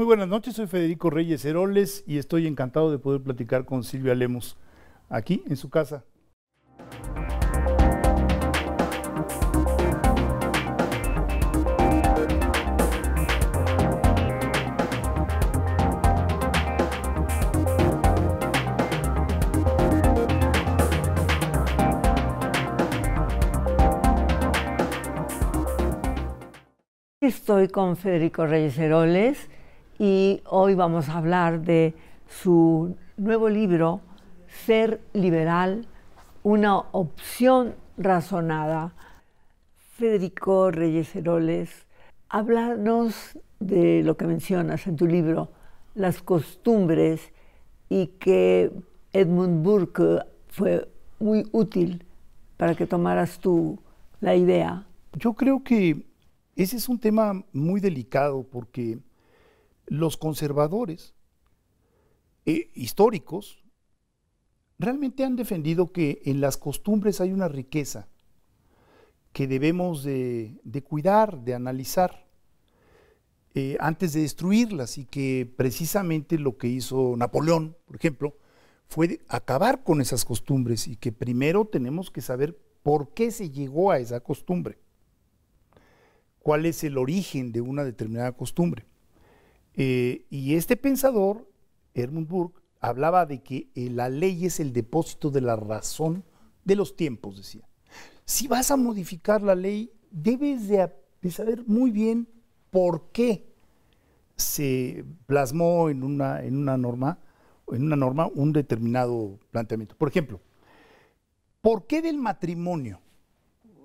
Muy buenas noches, soy Federico Reyes Heroles y estoy encantado de poder platicar con Silvia Lemos aquí en su casa. Estoy con Federico Reyes Heroles y hoy vamos a hablar de su nuevo libro, Ser Liberal, una opción razonada. Federico Reyes Heroles, háblanos de lo que mencionas en tu libro, las costumbres y que Edmund Burke fue muy útil para que tomaras tú la idea. Yo creo que ese es un tema muy delicado porque los conservadores eh, históricos realmente han defendido que en las costumbres hay una riqueza que debemos de, cuidar, de analizar, eh, antes de destruirlas y que precisamente lo que hizo Napoleón, por ejemplo, fue acabar con esas costumbres y que primero tenemos que saber por qué se llegó a esa costumbre, cuál es el origen de una determinada costumbre. Eh, y este pensador, Hermund Burke, hablaba de que eh, la ley es el depósito de la razón de los tiempos, decía. Si vas a modificar la ley, debes de, saber muy bien por qué se plasmó en una, en una norma en una norma un determinado planteamiento. Por ejemplo, ¿por qué del matrimonio?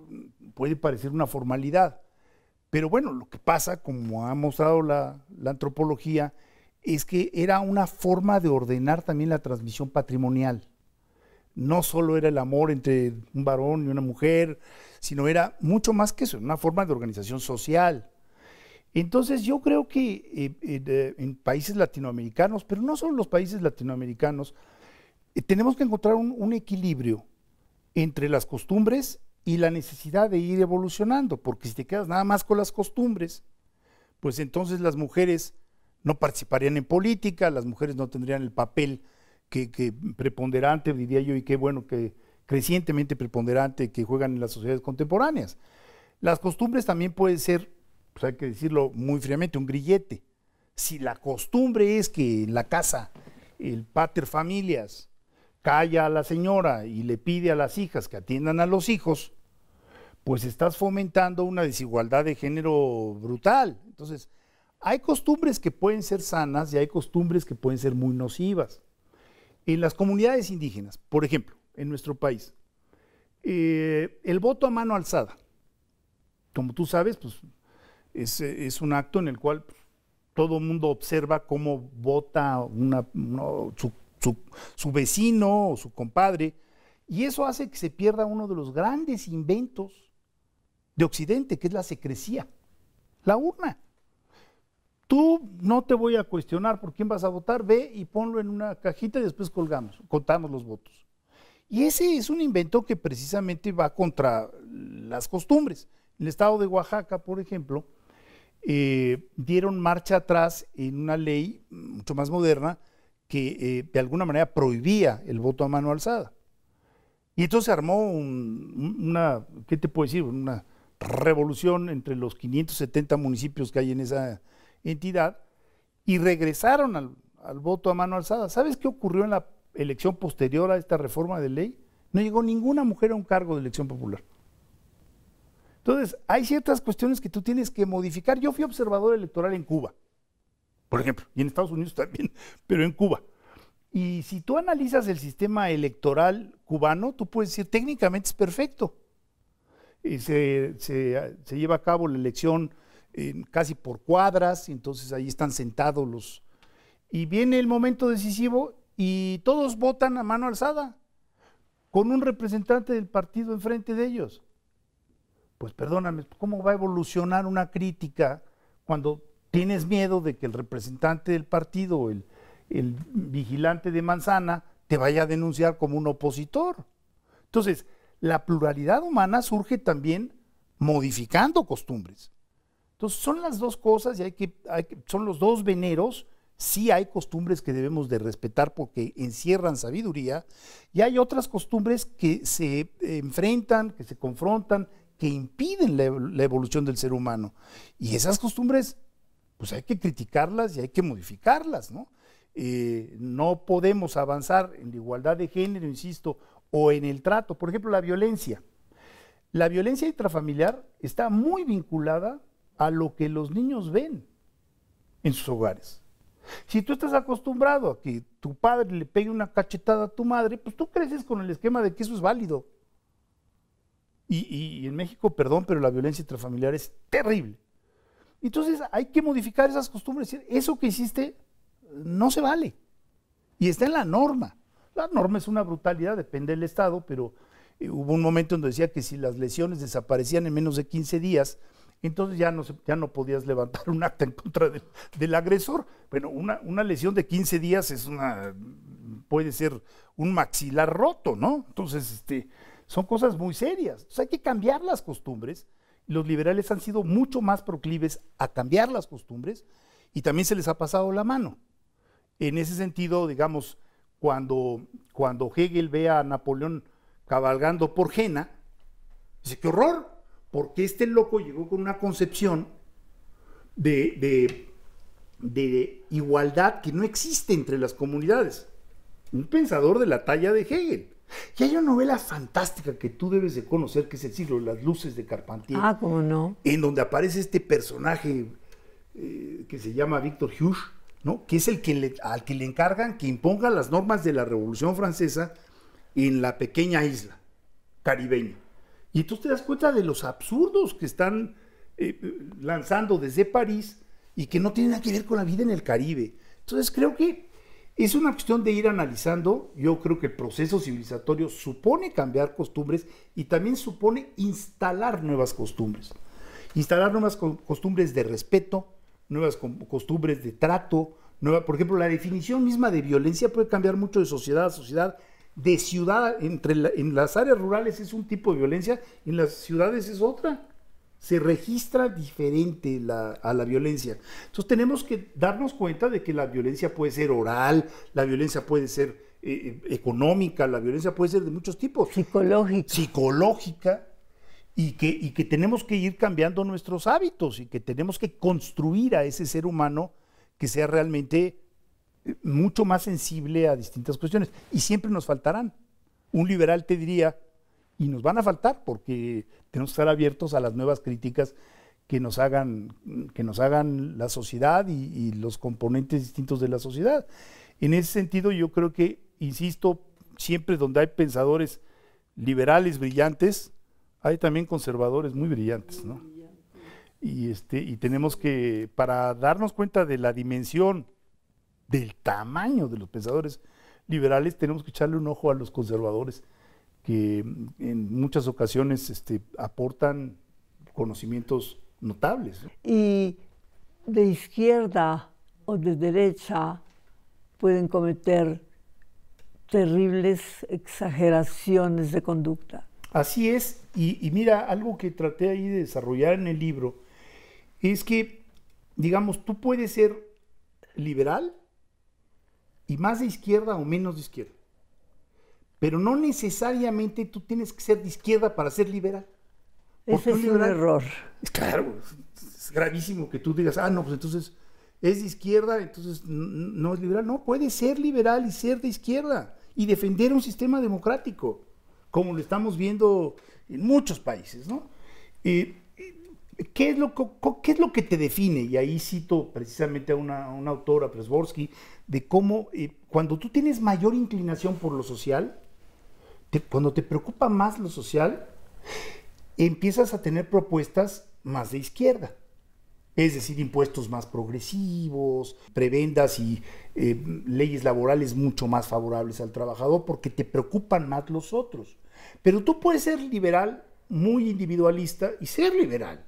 Mm, puede parecer una formalidad, pero bueno, lo que pasa, como ha mostrado la, antropología, es que era una forma de ordenar también la transmisión patrimonial. No solo era el amor entre un varón y una mujer, sino era mucho más que eso, una forma de organización social. Entonces yo creo que eh, eh, en países latinoamericanos, pero no solo los países latinoamericanos, eh, tenemos que encontrar un, un, equilibrio entre las costumbres y la necesidad de ir evolucionando, porque si te quedas nada más con las costumbres, pues entonces las mujeres no participarían en política, las mujeres no tendrían el papel que, preponderante, diría yo, y qué bueno que crecientemente preponderante que juegan en las sociedades contemporáneas. Las costumbres también pueden ser, pues hay que decirlo muy fríamente, un grillete. Si la costumbre es que en la casa el pater familias calla a la señora y le pide a las hijas que atiendan a los hijos, pues estás fomentando una desigualdad de género brutal. Entonces, hay costumbres que pueden ser sanas y hay costumbres que pueden ser muy nocivas. En las comunidades indígenas, por ejemplo, en nuestro país, eh, el voto a mano alzada, como tú sabes, pues es, un acto en el cual todo el mundo observa cómo vota su, su vecino o su compadre, y eso hace que se pierda uno de los grandes inventos de Occidente, que es la secrecía, la urna. Tú no te voy a cuestionar por quién vas a votar, ve y ponlo en una cajita y después colgamos, contamos los votos. Y ese es un invento que precisamente va contra las costumbres. En el estado de Oaxaca, por ejemplo, eh, dieron marcha atrás en una ley mucho más moderna que eh, de alguna manera prohibía el voto a mano alzada. Y entonces se armó una, ¿qué te puedo decir? Una revolución entre los 570 municipios que hay en esa entidad y regresaron al, al voto a mano alzada. ¿Sabes qué ocurrió en la elección posterior a esta reforma de ley? No llegó ninguna mujer a un cargo de elección popular. Entonces, hay ciertas cuestiones que tú tienes que modificar. Yo fui observador electoral en Cuba, por ejemplo, y en Estados Unidos también, pero en Cuba. Y si tú analizas el sistema electoral cubano, tú puedes decir, técnicamente es perfecto y se, lleva a cabo la elección eh, casi por cuadras, entonces ahí están sentados los... Y viene el momento decisivo y todos votan a mano alzada, con un representante del partido enfrente de ellos. Pues perdóname, ¿cómo va a evolucionar una crítica cuando tienes miedo de que el representante del partido, el, el vigilante de manzana, te vaya a denunciar como un opositor? Entonces, la pluralidad humana surge también modificando costumbres. Entonces son las dos cosas y hay que, son los dos veneros. Sí hay costumbres que debemos de respetar porque encierran sabiduría y hay otras costumbres que se enfrentan, que se confrontan, que impiden la, evolución del ser humano. Y esas costumbres, pues hay que criticarlas y hay que modificarlas, ¿no? Eh, no podemos avanzar en la igualdad de género, insisto, o en el trato. Por ejemplo, la violencia. La violencia intrafamiliar está muy vinculada a lo que los niños ven en sus hogares. Si tú estás acostumbrado a que tu padre le pegue una cachetada a tu madre, pues tú creces con el esquema de que eso es válido. Y, en México, perdón, pero la violencia intrafamiliar es terrible. Entonces hay que modificar esas costumbres. Eso que hiciste no se vale. Y está en la norma. La norma es una brutalidad, depende del Estado, pero eh, hubo un momento donde decía que si las lesiones desaparecían en menos de 15 días, entonces ya no, se, ya no podías levantar un acta en contra del agresor. Bueno, una, una, lesión de 15 días es una, puede ser un maxilar roto, ¿no? Entonces, este, son cosas muy serias. Entonces, hay que cambiar las costumbres. Los liberales han sido mucho más proclives a cambiar las costumbres y también se les ha pasado la mano. En ese sentido, digamos, cuando, cuando Hegel ve a Napoleón cabalgando por Jena, dice, qué horror, porque este loco llegó con una concepción de, igualdad que no existe entre las comunidades. Un pensador de la talla de Hegel. Y hay una novela fantástica que tú debes de conocer, que es El siglo de las luces de Carpentier. Ah, ¿cómo no? En donde aparece este personaje eh, que se llama Víctor Hughes, que es el que le, al que le encargan que imponga las normas de la Revolución Francesa en la pequeña isla caribeña. Y entonces te das cuenta de los absurdos que están eh, lanzando desde París y que no tienen nada que ver con la vida en el Caribe. Entonces creo que es una cuestión de ir analizando. Yo creo que el proceso civilizatorio supone cambiar costumbres y también supone instalar nuevas costumbres. Instalar nuevas costumbres de respeto, nuevas costumbres de trato, nueva, por ejemplo, la definición misma de violencia puede cambiar mucho de sociedad a sociedad, de ciudad, entre en las áreas rurales es un tipo de violencia, en las ciudades es otra. Se registra diferente a la violencia. Entonces tenemos que darnos cuenta de que la violencia puede ser oral, la violencia puede ser eh, eh, económica, la violencia puede ser de muchos tipos. Psicológica. Psicológica y que, que tenemos que ir cambiando nuestros hábitos y que tenemos que construir a ese ser humano que sea realmente eh, mucho más sensible a distintas cuestiones. Y siempre nos faltarán. Un liberal te diría, y nos van a faltar porque tenemos que estar abiertos a las nuevas críticas que nos hagan, que nos hagan la sociedad y, y los componentes distintos de la sociedad. En ese sentido, yo creo que, insisto, siempre donde hay pensadores liberales brillantes, hay también conservadores muy brillantes, ¿no? Y, este, y tenemos que, para darnos cuenta de la dimensión, del tamaño de los pensadores liberales, tenemos que echarle un ojo a los conservadores, que en muchas ocasiones este, aportan conocimientos notables. Y de izquierda o de derecha pueden cometer terribles exageraciones de conducta. Así es, y, mira, algo que traté ahí de desarrollar en el libro es que, digamos, tú puedes ser liberal y más de izquierda o menos de izquierda, pero no necesariamente tú tienes que ser de izquierda para ser liberal. Ese es un error. Claro, es gravísimo que tú digas, ah, no, pues entonces es de izquierda, entonces no es liberal. No, puedes ser liberal y ser de izquierda y defender un sistema democrático como lo estamos viendo en muchos países, ¿no? ¿qué, es lo, que te define? Y ahí cito precisamente a una, autora, Presborsky, de cómo eh, cuando tú tienes mayor inclinación por lo social, cuando te preocupa más lo social, empiezas a tener propuestas más de izquierda es decir, impuestos más progresivos, prebendas y eh, leyes laborales mucho más favorables al trabajador porque te preocupan más los otros. Pero tú puedes ser liberal, muy individualista y ser liberal.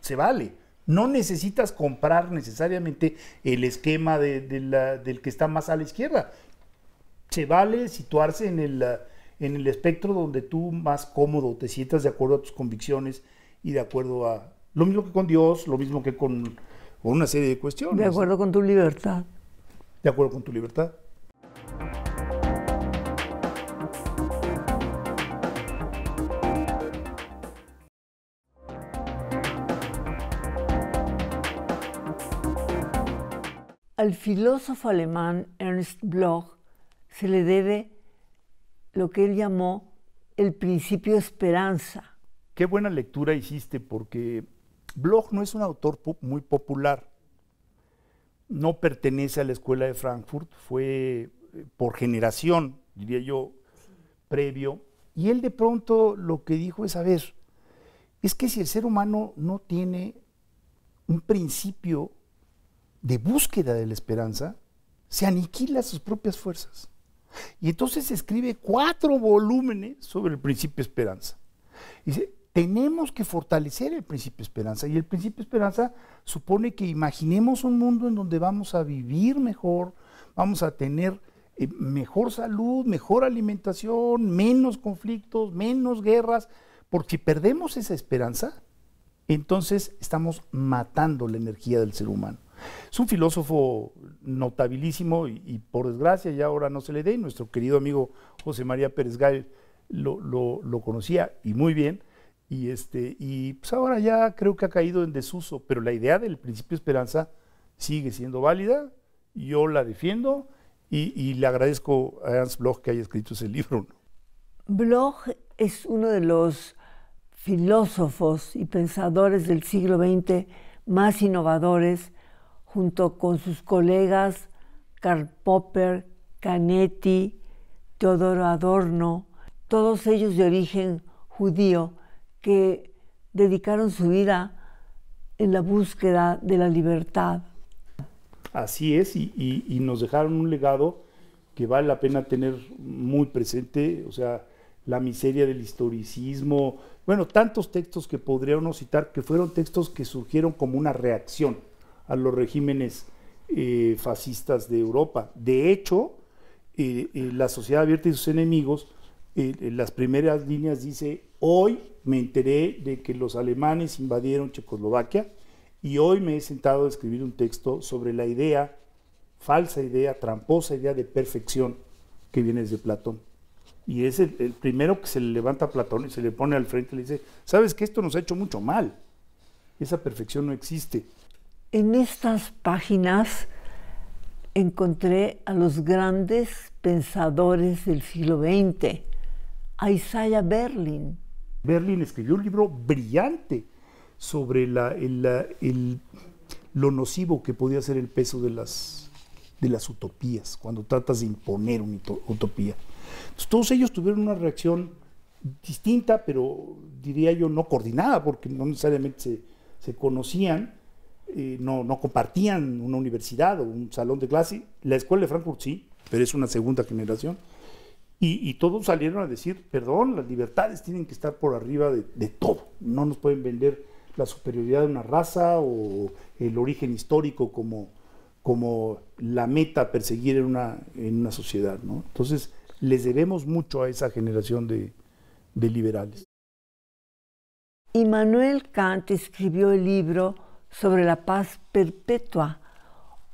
Se vale. No necesitas comprar necesariamente el esquema de, la, del que está más a la izquierda. Se vale situarse en el, en el espectro donde tú más cómodo te sientas de acuerdo a tus convicciones y de acuerdo a... Lo mismo que con Dios, lo mismo que con una serie de cuestiones. De acuerdo con tu libertad. De acuerdo con tu libertad. Al filósofo alemán Ernst Bloch se le debe lo que él llamó el principio esperanza. Qué buena lectura hiciste porque Bloch no es un autor muy popular. No pertenece a la escuela de Frankfurt, fue eh, por generación, diría yo, previo. Y él de pronto lo que dijo es, a ver, es que si el ser humano no tiene un principio de búsqueda de la esperanza, se aniquila sus propias fuerzas. Y entonces escribe cuatro volúmenes sobre el principio esperanza. Dice, tenemos que fortalecer el principio esperanza. Y el principio esperanza supone que imaginemos un mundo en donde vamos a vivir mejor, vamos a tener eh, mejor salud, mejor alimentación, menos conflictos, menos guerras. Porque si perdemos esa esperanza, entonces estamos matando la energía del ser humano. Es un filósofo notabilísimo y, por desgracia ya ahora no se le dé, nuestro querido amigo José María Pérez Gal lo, conocía y muy bien, y, este, y pues ahora ya creo que ha caído en desuso, pero la idea del principio de esperanza sigue siendo válida, yo la defiendo y, y le agradezco a Hans Bloch que haya escrito ese libro. Bloch es uno de los filósofos y pensadores del siglo XX más innovadores junto con sus colegas Karl Popper, Canetti, Teodoro Adorno, todos ellos de origen judío que dedicaron su vida en la búsqueda de la libertad. Así es, y, nos dejaron un legado que vale la pena tener muy presente, o sea, la miseria del historicismo, bueno, tantos textos que podríamos citar que fueron textos que surgieron como una reacción a los regímenes eh, fascistas de Europa. De hecho, eh, eh, la sociedad abierta y sus enemigos, en las primeras líneas dice, hoy me enteré de que los alemanes invadieron Checoslovaquia y hoy me he sentado a escribir un texto sobre la idea, falsa idea, tramposa idea de perfección que viene desde Platón. Y es el, el, primero que se le levanta a Platón y se le pone al frente y le dice, sabes que esto nos ha hecho mucho mal. Esa perfección no existe. En estas páginas encontré a los grandes pensadores del siglo XX, a Isaiah Berlin. Berlin escribió un libro brillante sobre lo nocivo que podía ser el peso de las, de las utopías, cuando tratas de imponer una utopía. todos ellos tuvieron una reacción distinta, pero diría yo no coordinada, porque no necesariamente se, se conocían, eh, no, compartían una universidad o un salón de clase. La escuela de Frankfurt sí, pero es una segunda generación. Y, todos salieron a decir, perdón, las libertades tienen que estar por arriba de, todo. No nos pueden vender la superioridad de una raza o el origen histórico como, la meta a perseguir en una, sociedad. ¿no? Entonces, les debemos mucho a esa generación de, de liberales. Immanuel Kant escribió el libro sobre la paz perpetua,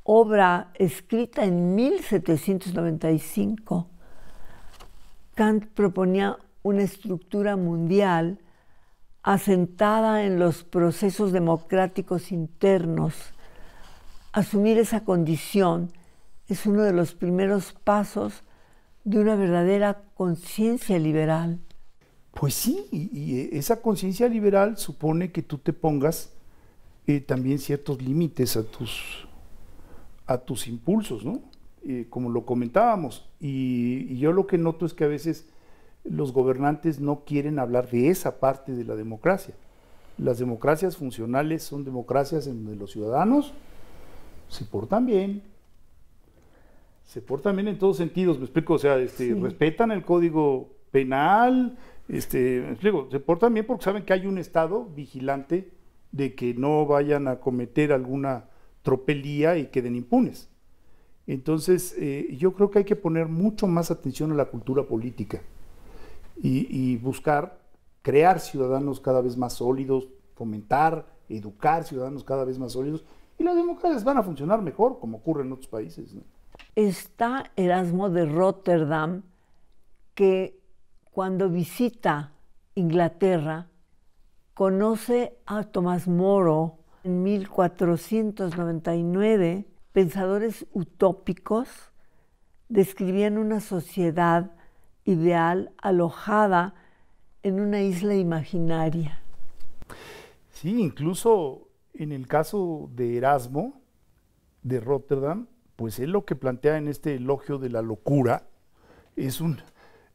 obra escrita en 1795. Kant proponía una estructura mundial asentada en los procesos democráticos internos. Asumir esa condición es uno de los primeros pasos de una verdadera conciencia liberal. Pues sí, y esa conciencia liberal supone que tú te pongas también ciertos límites a tus, a tus impulsos, ¿no? como lo comentábamos. Y, yo lo que noto es que a veces los gobernantes no quieren hablar de esa parte de la democracia. Las democracias funcionales son democracias en donde los ciudadanos se portan bien. Se portan bien en todos sentidos, me explico, o sea, este, respetan el código penal, este, me explico, se portan bien porque saben que hay un Estado vigilante de que no vayan a cometer alguna tropelía y queden impunes. Entonces, eh, yo creo que hay que poner mucho más atención a la cultura política y, buscar crear ciudadanos cada vez más sólidos, fomentar, educar ciudadanos cada vez más sólidos y las democracias van a funcionar mejor, como ocurre en otros países. Está Erasmo de Rotterdam, que cuando visita Inglaterra conoce a Tomás Moro en 1499. Pensadores utópicos describían una sociedad ideal alojada en una isla imaginaria. Sí, incluso en el caso de Erasmo, de Rotterdam, pues él lo que plantea en este elogio de la locura es un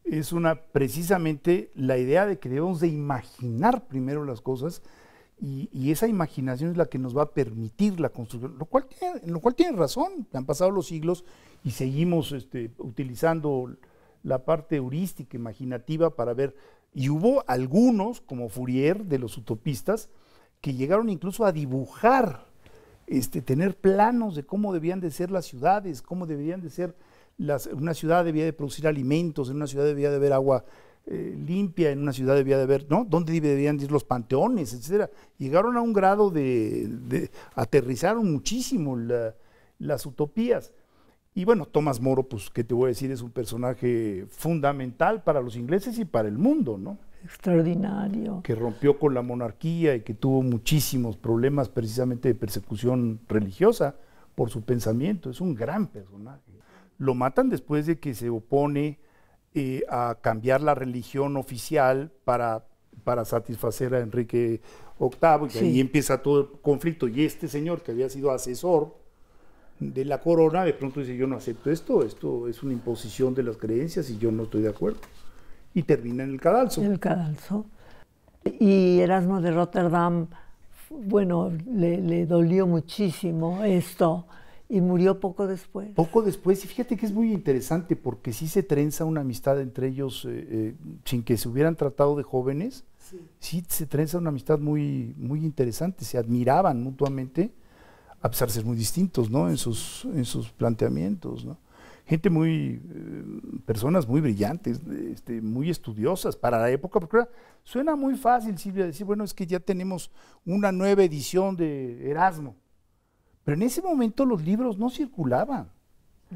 es una, precisamente la idea de que debemos de imaginar primero las cosas y, esa imaginación es la que nos va a permitir la construcción, lo cual tiene, razón, han pasado los siglos y seguimos este, utilizando la parte heurística, imaginativa para ver, y hubo algunos, como Fourier, de los utopistas, que llegaron incluso a dibujar, este, tener planos de cómo debían de ser las ciudades, cómo debían de ser una ciudad debía de producir alimentos, en una ciudad debía de haber agua eh, limpia, en una ciudad debía de haber, ¿no? ¿Dónde debían ir los panteones, etcétera? Llegaron a un grado de, aterrizaron muchísimo las utopías. Y bueno, Tomás Moro, pues, ¿qué te voy a decir? Es un personaje fundamental para los ingleses y para el mundo, ¿no? Extraordinario. Que rompió con la monarquía y que tuvo muchísimos problemas precisamente de persecución religiosa por su pensamiento. Es un gran personaje. Lo matan después de que se opone eh, a cambiar la religión oficial para, para satisfacer a Enrique VIII, y ahí empieza todo el conflicto. Y este señor que había sido asesor de la corona, de pronto dice, yo no acepto esto, esto es una imposición de las creencias y yo no estoy de acuerdo. Y termina en el cadalso. En el cadalso. Y Erasmo de Rotterdam, bueno, le dolió muchísimo esto. Y murió poco después. Poco después, y fíjate que es muy interesante porque sí se trenza una amistad entre ellos, eh, eh, sin que se hubieran tratado de jóvenes, sí. sí. se trenza una amistad muy, muy interesante, se admiraban mutuamente, a pesar de ser muy distintos ¿no? en, sus, en sus planteamientos. ¿no? Gente muy, eh, personas muy brillantes, este, muy estudiosas para la época, porque suena muy fácil, Silvia, decir, bueno, es que ya tenemos una nueva edición de Erasmo. Pero en ese momento los libros no circulaban.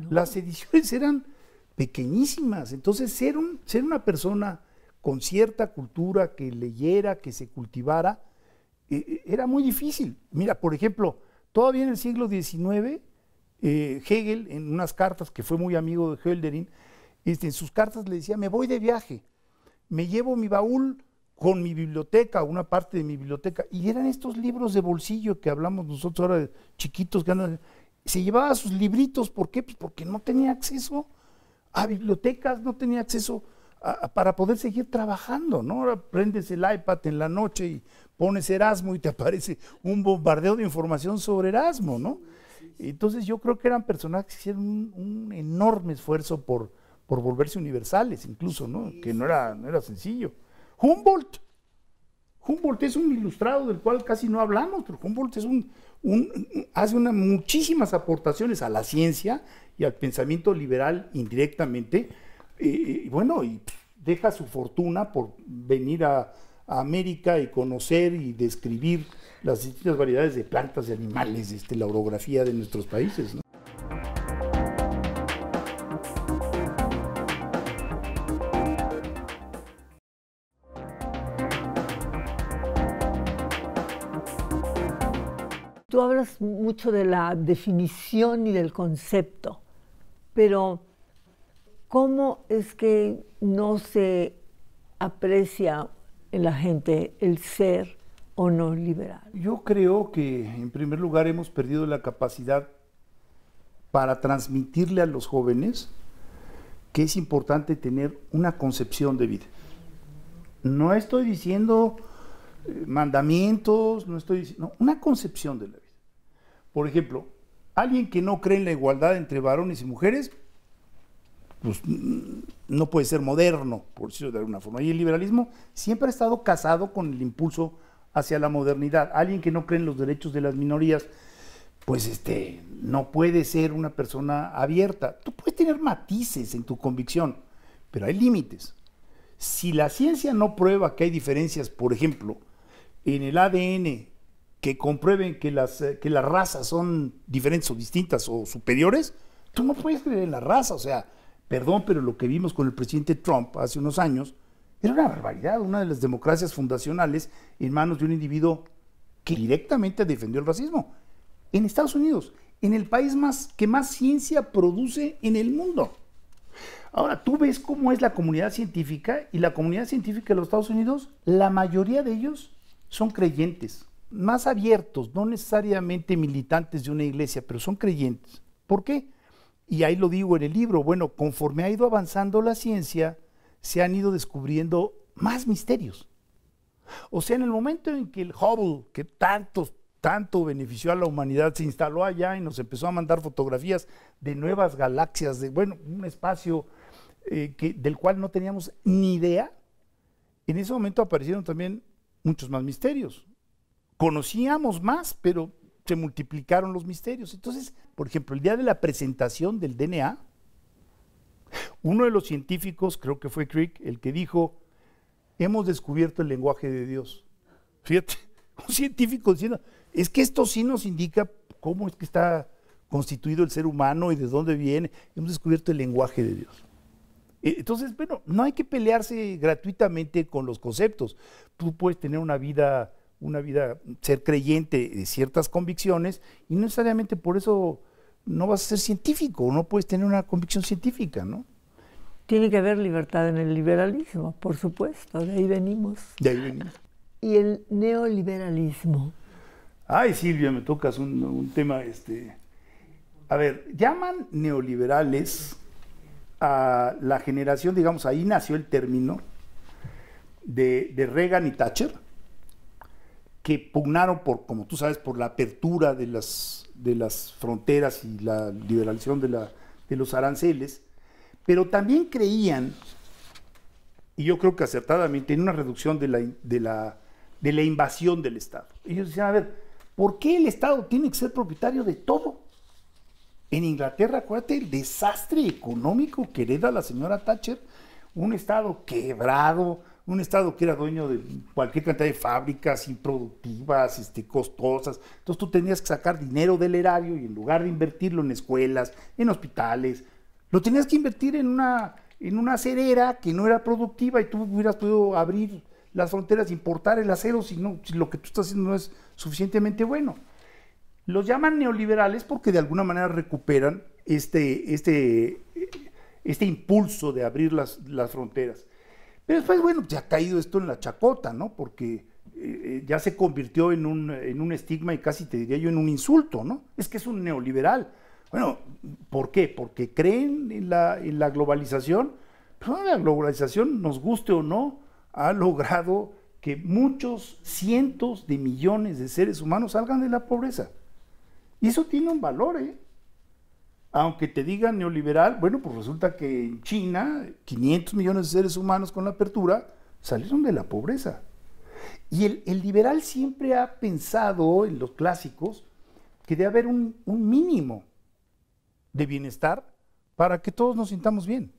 Las ediciones eran pequeñísimas. Entonces, ser, un, ser una persona con cierta cultura, que leyera, que se cultivara, eh, eh, era muy difícil. Mira, por ejemplo, todavía en el siglo XIX, eh, Hegel, en unas cartas, que fue muy amigo de Hölderin, este, en sus cartas le decía, me voy de viaje, me llevo mi baúl con mi biblioteca, una parte de mi biblioteca, y eran estos libros de bolsillo que hablamos nosotros ahora, de chiquitos, que se llevaba sus libritos, ¿por qué? Pues porque no tenía acceso a bibliotecas, no tenía acceso para poder seguir trabajando, ¿no? Ahora prendes el iPad en la noche y pones Erasmo y te aparece un bombardeo de información sobre Erasmo, ¿no? Entonces yo creo que eran personas que hicieron un, un enorme esfuerzo por, por volverse universales, incluso, ¿no? Que no era, no era sencillo. Humboldt. Humboldt es un ilustrado del cual casi no hablamos, pero Humboldt es un, hace muchísimas aportaciones a la ciencia y al pensamiento liberal indirectamente. y bueno, y deja su fortuna por venir a, América y conocer y describir las distintas variedades de plantas y animales, este, la orografía de nuestros países. mucho de la definición y del concepto, pero ¿cómo es que no se aprecia en la gente el ser o no liberal? Yo creo que en primer lugar hemos perdido la capacidad para transmitirle a los jóvenes que es importante tener una concepción de vida. No estoy diciendo eh, mandamientos, no estoy diciendo, una concepción de la vida. Por ejemplo, alguien que no cree en la igualdad entre varones y mujeres, pues mm, no puede ser moderno, por decirlo de alguna forma. Y el liberalismo siempre ha estado casado con el impulso hacia la modernidad. Alguien que no cree en los derechos de las minorías, pues este, no puede ser una persona abierta. Tú puedes tener matices en tu convicción, pero hay límites. Si la ciencia no prueba que hay diferencias, por ejemplo, en el ADN que comprueben que las, eh, que las razas son diferentes o distintas o superiores, tú no puedes creer en la raza. O sea, perdón, pero lo que vimos con el presidente Trump hace unos años era una barbaridad, una de las democracias fundacionales en manos de un individuo que directamente defendió el racismo. En Estados Unidos, en el país más, que más ciencia produce en el mundo. Ahora, tú ves cómo es la comunidad científica y la comunidad científica de los Estados Unidos, la mayoría de ellos son creyentes más abiertos, no necesariamente militantes de una iglesia, pero son creyentes. ¿Por qué? Y ahí lo digo en el libro, bueno, conforme ha ido avanzando la ciencia, se han ido descubriendo más misterios. O sea, en el momento en que el Hubble, que tanto, tanto benefició a la humanidad, se instaló allá y nos empezó a mandar fotografías de nuevas galaxias, de, bueno, un espacio eh, del cual no teníamos ni idea, en ese momento aparecieron también muchos más misterios. Conocíamos más, pero se multiplicaron los misterios. Entonces, por ejemplo, el día de la presentación del DNA, uno de los científicos, creo que fue Crick, el que dijo, hemos descubierto el lenguaje de Dios. Fíjate, un científico diciendo, es que esto sí nos indica cómo es que está constituido el ser humano y de dónde viene. Hemos descubierto el lenguaje de Dios. E, entonces, bueno, no hay que pelearse gratuitamente con los conceptos. Tú puedes tener una vida una vida, ser creyente de ciertas convicciones y no necesariamente por eso no vas a ser científico, no puedes tener una convicción científica, ¿no? Tiene que haber libertad en el liberalismo, por supuesto, de ahí venimos. De ahí venimos. Y el neoliberalismo. Ay, Silvia, me tocas un, tema, este... A ver, llaman neoliberales a la generación, digamos, ahí nació el término de, de Reagan y Thatcher, que pugnaron por, como tú sabes, por la apertura de las, de las fronteras y la liberalización de, la, de los aranceles, pero también creían, y yo creo que acertadamente, en una reducción de la, de la, de la invasión del Estado. Ellos decían, a ver, ¿por qué el Estado tiene que ser propietario de todo? En Inglaterra, acuérdate el desastre económico que hereda la señora Thatcher, un Estado quebrado, un Estado que era dueño de cualquier cantidad de fábricas improductivas, este, costosas. Entonces tú tenías que sacar dinero del erario y en lugar de invertirlo en escuelas, en hospitales, lo tenías que invertir en una, en una acerera que no era productiva y tú hubieras podido abrir las fronteras, importar el acero si, no, lo que tú estás haciendo no es suficientemente bueno. Los llaman neoliberales porque de alguna manera recuperan este, este, eh, este impulso de abrir las, las fronteras. Pero después, bueno, pues, ya ha caído esto en la chacota, ¿no? Porque eh, eh, ya se convirtió en un, en un estigma y casi te diría yo en un insulto, ¿no? Es que es un neoliberal. Bueno, ¿por qué? Porque creen en la, globalización. Pues, la globalización, nos guste o no, ha logrado que muchos cientos de millones de seres humanos salgan de la pobreza. Y eso tiene un valor, ¿eh? aunque te digan neoliberal, bueno, pues resulta que en China 500 millones de seres humanos con la apertura salieron de la pobreza. Y el, liberal siempre ha pensado en los clásicos que debe haber un, mínimo de bienestar para que todos nos sintamos bien.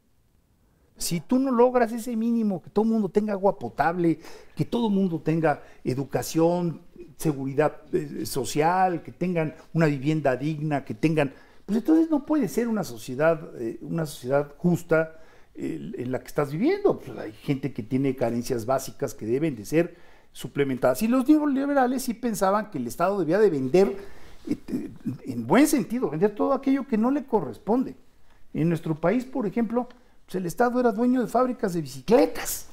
Si tú no logras ese mínimo, que todo el mundo tenga agua potable, que todo el mundo tenga educación, seguridad eh, social, que tengan una vivienda digna, que tengan pues entonces no puede ser una sociedad, eh, una sociedad justa en la que estás viviendo. Pues hay gente que tiene carencias básicas que deben de ser suplementadas. Y los neoliberales sí pensaban que el Estado debía de vender, eh, en buen sentido, vender todo aquello que no le corresponde. En nuestro país, por ejemplo, pues el Estado era dueño de fábricas de bicicletas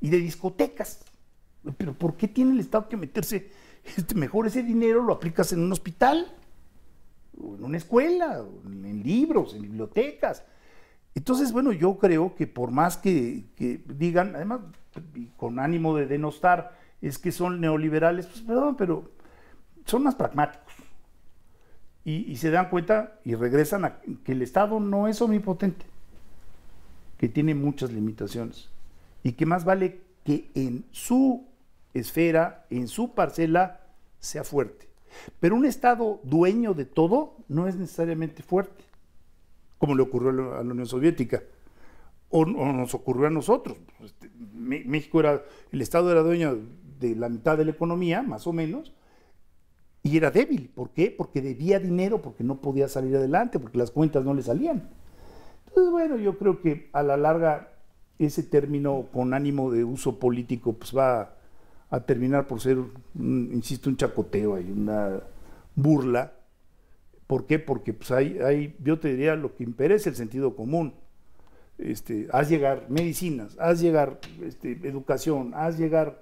y de discotecas. Pero ¿por qué tiene el Estado que meterse? Este, mejor ese dinero lo aplicas en un hospital en una escuela, en libros, en bibliotecas. Entonces, bueno, yo creo que por más que, digan, además, con ánimo de denostar, es que son neoliberales, pues, perdón, pero son más pragmáticos. Y, y, se dan cuenta y regresan a que el Estado no es omnipotente, que tiene muchas limitaciones y que más vale que en su esfera, en su parcela, sea fuerte. Pero un Estado dueño de todo no es necesariamente fuerte, como le ocurrió a la Unión Soviética, o, nos ocurrió a nosotros. Este, México era, el Estado era dueño de la mitad de la economía, más o menos, y era débil. ¿Por qué? Porque debía dinero, porque no podía salir adelante, porque las cuentas no le salían. Entonces, bueno, yo creo que a la larga ese término con ánimo de uso político pues va a terminar por ser, insisto, un chacoteo, ahí una burla. ¿Por qué? Porque pues, hay, hay, yo te diría, lo que impera es el sentido común. Este, haz llegar medicinas, haz llegar este, educación, haz llegar...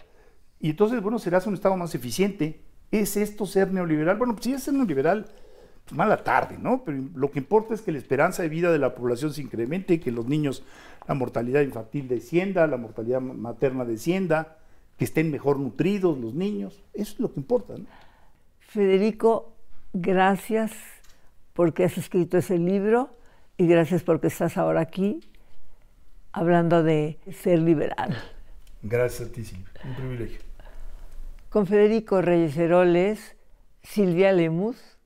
Y entonces, bueno, serás un Estado más eficiente. ¿Es esto ser neoliberal? Bueno, pues si es ser neoliberal, pues mala tarde, ¿no? Pero lo que importa es que la esperanza de vida de la población se incremente, que los niños, la mortalidad infantil descienda, la mortalidad materna descienda, que estén mejor nutridos los niños. Eso es lo que importa. Federico, gracias porque has escrito ese libro y gracias porque estás ahora aquí hablando de ser liberal. Gracias a ti, Silvia. Un privilegio. Con Federico Reyes Heroles, Silvia Lemus.